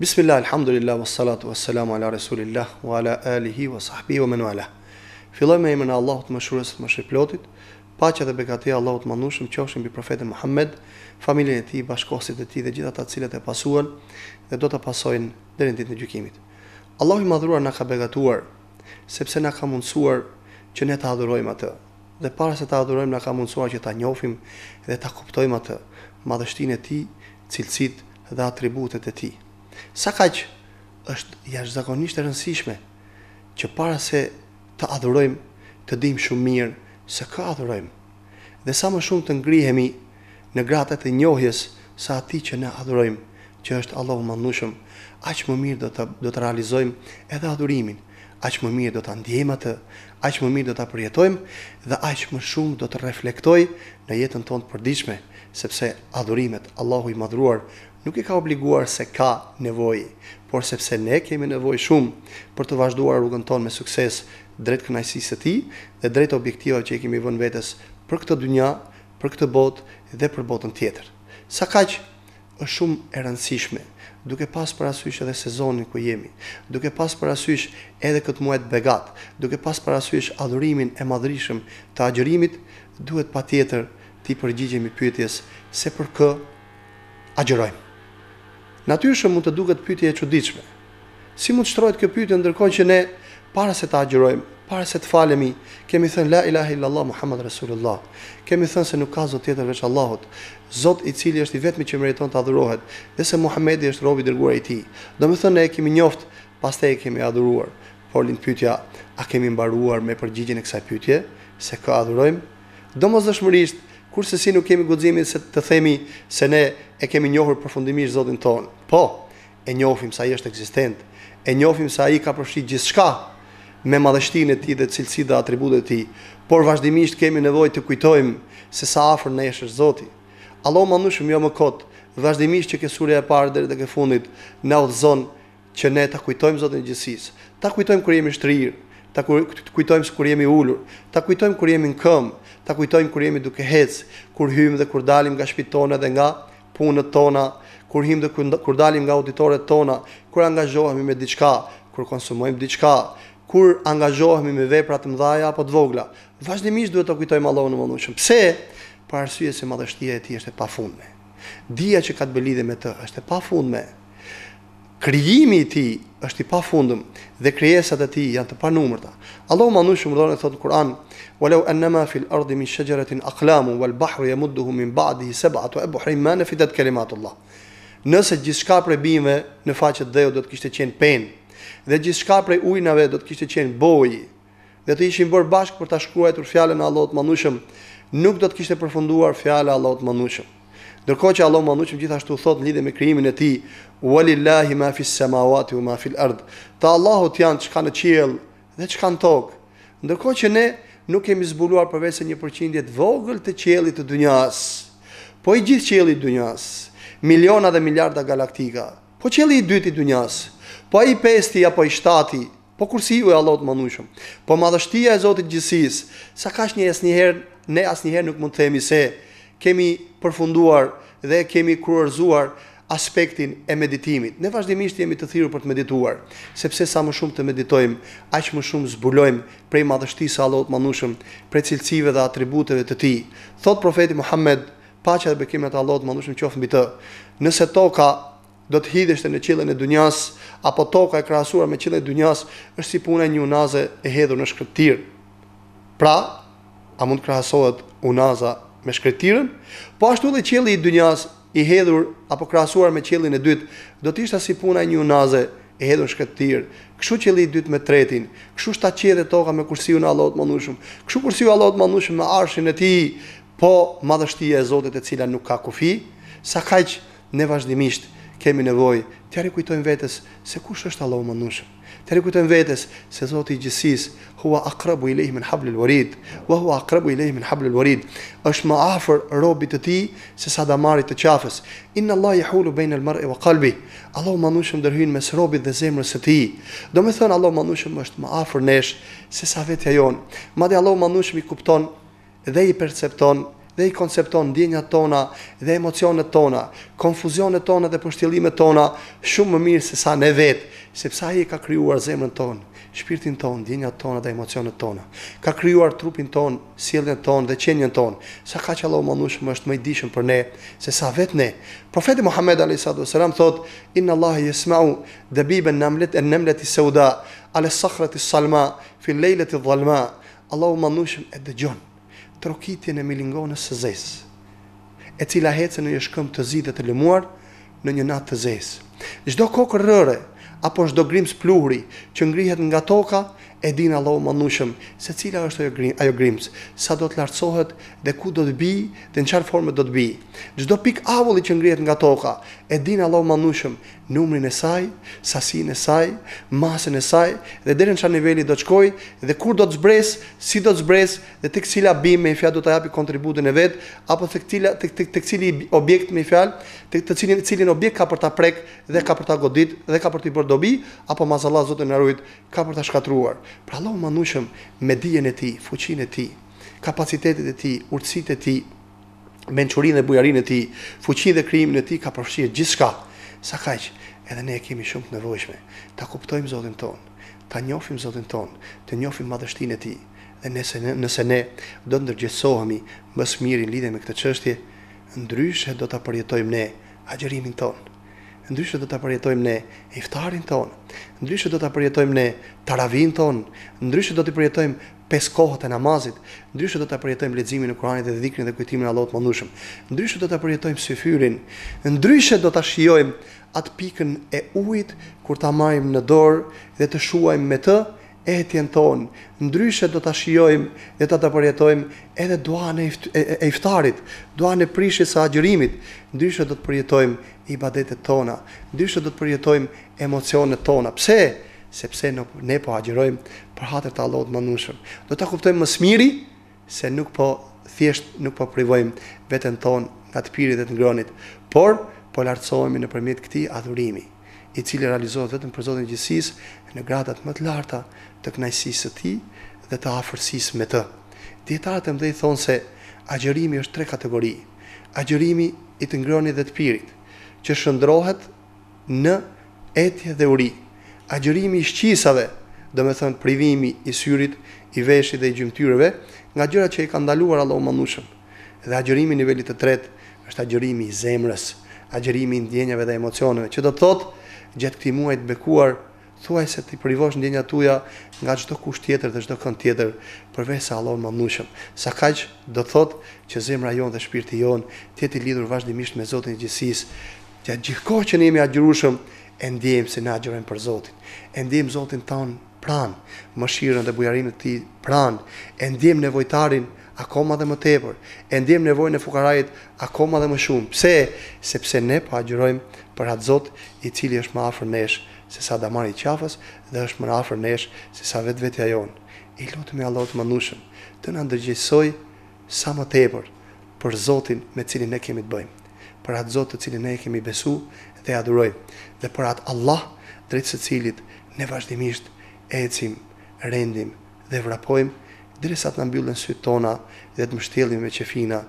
Bismillah, alhamdulillah, wa salatu, wa salamu ala Resulillah, wa ala alihi, wa sahbihi, wa menu ala. Filoj me imën Allahut më shurës të më shriplotit, pa që dhe bekatia Allahut më nushëm, qofshim për profetën Muhammed, familjen e ti, bashkohësit e ti dhe gjithat atë cilët e pasuan dhe do të pasojnë dhe rendit në gjukimit. i madhruar në ka begatuar, sepse në ka mundësuar që ne të adhurojmë atë, dhe para se të adhurojmë në ka mundësuar që të njofim dhe të kuptojmë atë madhështin e ti, cilësit dhe atributet e ti. Sa kaq është jashtëzakonisht e rëndësishme që para se të adhurojmë, të dim shumë mirë se kë adhurojmë. Dhe sa më shumë të ngrihemi në gratat e njohjes së atij që ne adhurojmë, që është Allahu mëndhshëm, aq më mirë do të do të realizojmë edhe adhurimin, aq më mirë do ta ndjejmë atë, aq më mirë do ta përjetojmë dhe aq më shumë do të reflektoj në jetën tonë të përditshme, sepse adhurimet Allahu i madhruar nuk e ka obliguar se ka nevojë, por sepse ne kemi nevojë shumë për të vazhduar rrugën tonë me sukses drejt kënaqësisë së tij dhe drejt objektivave që i kemi vënë vetes për këtë dynjë, për këtë botë dhe për botën tjetër. Sa kaq është shumë e rëndësishme duke pas parasysh edhe sezonin ku jemi, duke pas parasysh edhe këtë muaj të begat, duke pas parasysh adhurimin e madhërisëm të agjërimit, duhet pa tjetër ti përgjigjemi pyetjes se për kë agjërojmë. Natyrshëm mund të duket pyetja e çuditshme. Si mund shtrohet kjo pyetje ndërkohë që ne para se të agjërojmë, para se të falemi, kemi thënë la ilaha illallah muhammed rasulullah. Kemi thënë se nuk ka zot tjetër veç Allahut, Zot i cili është i vetmi që meriton të adhurohet dhe se Muhamedi është robi i dërguar i Tij. Domethënë ne e kemi njoft, pastaj e kemi adhuruar. Por lind pyetja, a kemi mbaruar me përgjigjen e kësaj pyetje se kë adhurojmë? Domosdoshmërisht, kurse si nuk kemi guximin se të themi se ne e kemi njohur përfundimisht Zotin ton. Po, e njohim se ai është ekzistent, e njohim se ai ka përfshirë gjithçka me madhështinë e tij dhe cilësitë dhe atributet e tij, por vazhdimisht kemi nevojë të kujtojmë se sa afër ne është Zoti. Allahu më ndihmë jo më kot, vazhdimisht që ke surja e parë deri tek fundit na udhzon që ne ta kujtojmë Zotin e gjithësisë. Ta kujtojmë kur jemi shtrirë, ta kujtojmë kur jemi ulur, ta kujtojmë kur jemi në këmbë, ta kujtojmë kur jemi duke hec, kur hymë dhe kur dalim nga shpitone dhe nga punët tona, kur hymë dhe kur dalim nga auditoret tona, kur angazhohemi me diçka, kur konsumojmë diçka, kur angazhohemi me veprat të mëdha apo të vogla. Vazhdimisht duhet ta kujtojmë Allahun në mënushëm. Pse? Për arsye se madhështia e ti është e pa fundme. Dija që ka të me të është e pa fundme krijimi i tij është i pafundëm dhe krijesat e tij janë të panumërta. Allahu më ndihmon dhe thotë në Kur'an: "Wa annama fil ardi min shajaratin aqlamu wal bahru yamudduhu min ba'dihi sab'atu abhur ma nafidat kalimatu Nëse gjithçka prej bimëve në faqe të dheut do të kishte qenë penë dhe gjithçka prej ujinave do të kishte qenë bojë dhe të ishin bërë bashkë për ta shkruar fjalën e Allahut më nuk do të kishte përfunduar fjala e Allahut më Ndërkohë që Allahu i Mëdhenjshëm gjithashtu thot në lidhje me krijimin e tij, "Walillahi ma fi s-samawati wa ma fi l-ard", ta Allahut janë çka në qiell dhe çka në tokë. Ndërkohë që ne nuk kemi zbuluar përveçse një përqindje të vogël të qiellit të dunjas, po i gjithë qielli i dunjas, miliona dhe miliarda galaktika. Po qielli i dytë i dunjas, po ai pesti apo i shtati, po kursi e Allahut i Po madhështia e Zotit gjithësisë, sa ka shijë asnjëherë, ne asnjëherë nuk mund të themi se kemi përfunduar dhe kemi kurorzuar aspektin e meditimit. Ne vazhdimisht jemi të thirrur për të medituar, sepse sa më shumë të meditojmë, aq më shumë zbulojmë prej madhështisë së Allahut mënushëm, prej cilësive dhe atributeve të Tij. Thot profeti Muhammed, paqja dhe bekimet e Allahut mënushëm qofshin mbi të. Nëse toka do të hidheshte në qiellin e dunjas apo toka e krahasuar me qiellin e dunjas është si puna e një unaze e hedhur në shkëptir. Pra, a mund krahasohet unaza me shkretirën, po ashtu dhe qëllë i dynjas i hedhur apo krasuar me qëllën e dytë, do të ishta si puna një unaze e hedhur shkretirë, këshu qëllë i dytë me tretin, këshu shta qëllë e toka me kursiu në allotë më nushëm, këshu kursiu allotë më nushëm me arshin e ti, po madhështia e zotet e cila nuk ka kufi, sa kajqë ne vazhdimisht kemi nevoj, tjari kujtojmë vetës se kush është allotë më nushëm të rikutën vetës, se Zotë i gjësis, hua akrabu i min hablë warid hua huwa aqrabu i min hablë warid është më afer robit të ti, se sa damarit të qafës, Inna Allah i hulu bejnë el e wa kalbi, Allah u manushëm mes robit dhe zemrës të ti, do me thënë Allah u manushëm është ma afër nesh, se sa vetëja jonë, madhe Allah u manushëm i kupton dhe i percepton, dhe i koncepton ndjenjat tona dhe emocionet tona, konfuzionet tona dhe pështjellimet tona shumë më mirë se sa ne vetë, sepse ai e ka krijuar zemrën tonë, shpirtin tonë, ndjenjat tona dhe emocionet tona. Ka krijuar trupin tonë, sjelljen tonë dhe qenjen tonë. Sa kaq Allahu më më është më i dishëm për ne se sa vetë ne. Profeti Muhammed Ali Sadu selam thot: "Inna Allah yasma'u dabiban namlat an-namlat sawda 'ala as-sakhrati as-salma fi al-laylati adh-dhalma." Allahu më e dëgjon trokitjen e milingonës së zezë, e cila hecën në një shkëm të zi të lëmuar në një natë të zezë. Zdo kokë rëre, apo zdo grimës pluhri që ngrihet nga toka e dinë Allahu mënushëm se cila është ajo, grim, ajo grims, sa do të lartësohet dhe ku do të bi dhe në qarë formët do të bi. Çdo pik avulli që ngrihet nga toka, e dinë Allahu mënushëm numrin e saj, sasinë e saj, masën e saj dhe dhe në qarë nivelli do të qkoj dhe kur do të zbres, si do të zbres dhe të kësila bim me i fjallë do të japi kontributin e vetë apo të, cila tek tek të kësili objekt me i fjallë, të, cilin, cilin objekt ka për ta prek dhe ka për ta godit dhe ka për t'i bërdobi apo mazalla zote në rujt ka për ta shkatruar. Pra Allahu manushëm me dijen e tij, fuqinë e tij, kapacitetet e tij, urtësitë e ti, menqurin dhe bujarin e tij, fuqinë dhe krijimin e tij ka përfshirë gjithçka. Sa kaq, edhe ne e kemi shumë të nevojshme ta kuptojmë Zotin ton, ta njohim Zotin ton, të njohim madhështinë e tij. Dhe nëse ne, nëse ne do të ndërgjësohemi më së miri me këtë çështje, ndryshe do ta përjetojmë ne agjërimin tonë ndryshe do ta përjetojmë ne iftarin ton, ndryshe do ta përjetojmë ne taravin ton, ndryshe do të përjetojmë pes kohët e namazit, ndryshe do ta përjetojmë leximin e Kuranit dhe dhikrin dhe kujtimin e Allahut mëndshëm. Ndryshe do ta përjetojmë syfyrin, ndryshe do ta shijojmë at pikën e ujit kur ta marrim në dorë dhe të shuajmë me të, etjen tonë, ndryshe do të shiojmë dhe të të përjetojmë edhe duane e iftarit, duane prishës e agjërimit, ndryshe do të përjetojmë i badetet tona, ndryshe do të përjetojmë emocionet tona. Pse? Sepse ne po agjërojmë për hatër të allot më nushëm. Do të kuptojmë më smiri, se nuk po thjesht nuk po privojmë vetën tonë nga të pirit dhe të ngronit, por po lartësojmë në përmjet këti adhurimi i cili realizohet vetëm për Zotin e gjithësisë në gradat më të larta të kënaqësisë së tij dhe të afërsisë me të. Dietarët më dhënë thonë se agjërimi është tre kategori. Agjërimi i të ngrënit dhe të pirit, që shndrohet në etje dhe uri. Agjërimi i shqisave, do të thonë privimi i syrit, i veshit dhe i gjymtyrëve, nga gjërat që i kanë ndaluar Allahu më Dhe agjërimi i nivelit të tretë është agjërimi i zemrës, agjërimi i ndjenjave dhe emocioneve, që do të thotë gjatë këti muaj të bekuar, thuaj se të i privosh ndjenjat tuaja tuja nga çdo kusht tjetër dhe çdo kënd tjetër, përvej se Allah më mnushëm. Sa kaq do thot që zemra jonë dhe shpirti jonë, i lidur vazhdimisht me Zotin Gjithësisë, që gjithkohë që ne jemi agjërushëm, e ndihem se na agjërem për Zotin. E ndihem Zotin tonë pranë, më shirën dhe bujarinë e ti pranë, e ndihem nevojtarin, akoma dhe më tepër. E ndiem nevojën e fukarait akoma dhe më shumë. Pse? Sepse ne po agjërojmë për atë Zot i cili është më afër nesh se sa damari i qafës dhe është më afër nesh se sa vetvetja jon. I lutemi Allah të mëndoshëm të na ndërgjësoj sa më tepër për Zotin me cilin ne kemi të bëjmë, për atë Zot të cilin ne kemi besu dhe adurojmë, dhe për atë Allah drejt së cilit ne vazhdimisht ecim, rendim dhe vrapojmë Dresat në së të tona Dhe të mështelim me qefina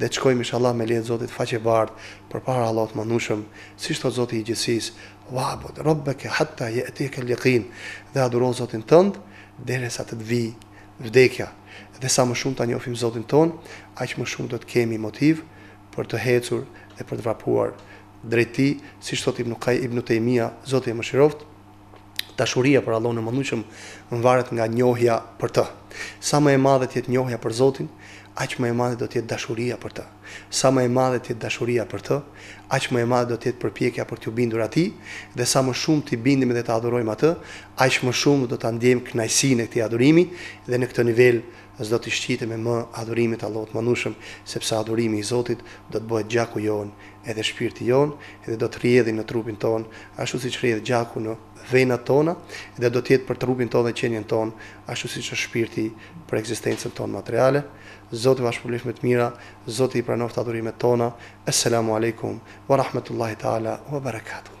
Dhe të qkojmë Allah me lehet zotit faqe bard Për para Allah të manushëm Si shto zotit i gjithsis Vabot, robbeke, hatta, je e ti e ke ljekin Dhe aduro zotin tënd Dresat të vi vdekja Dhe sa më shumë të njofim zotin ton Aq më shumë të të kemi motiv Për të hecur dhe për të vrapuar Drejti, si shto të ibn Kaj, ibn Zotit e më shiroft dashuria për Allahun e mëndshëm varet nga njohja për të. Sa më e madhe të jetë njohja për Zotin, aq më e madhe do të jetë dashuria për të. Sa më e madhe të jetë dashuria për të, aq më e madhe do të jetë përpjekja për t'u bindur atij dhe sa më shumë t'i bindemi dhe ta adhurojmë atë, aq më shumë do ta ndjejmë kënaqësinë e këtij adhurimi dhe në këtë nivel as do të shqitet me më adhurimin e Allahut mëndushëm sepse adhurimi i Zotit do të bëhet gjaku jon edhe shpirti jon edhe do të rrjedhin në trupin ton ashtu siç rrjedh gjaku në venat tona dhe do të jetë për trupin ton dhe qenien ton ashtu si që shpirti për eksistencën tonë materiale. Zotë i me të mira, Zotë i pranof të adurime tona. Esselamu alaikum, wa rahmetullahi ta'ala, wa barakatuh.